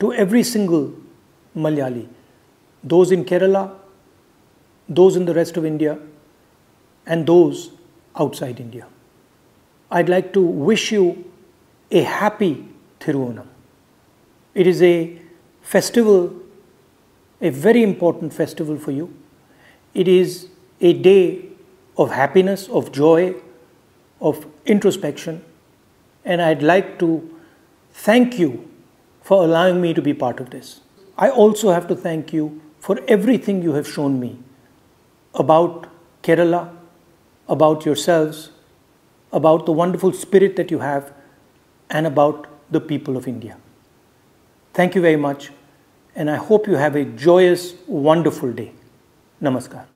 to every single Malayali, those in Kerala, those in the rest of India, and those outside India. I'd like to wish you a happy Thiruvanam. It is a festival, a very important festival for you. It is a day of happiness, of joy, of introspection, and I'd like to thank you for allowing me to be part of this. I also have to thank you for everything you have shown me about Kerala, about yourselves, about the wonderful spirit that you have, and about the people of India. Thank you very much, and I hope you have a joyous, wonderful day. Namaskar.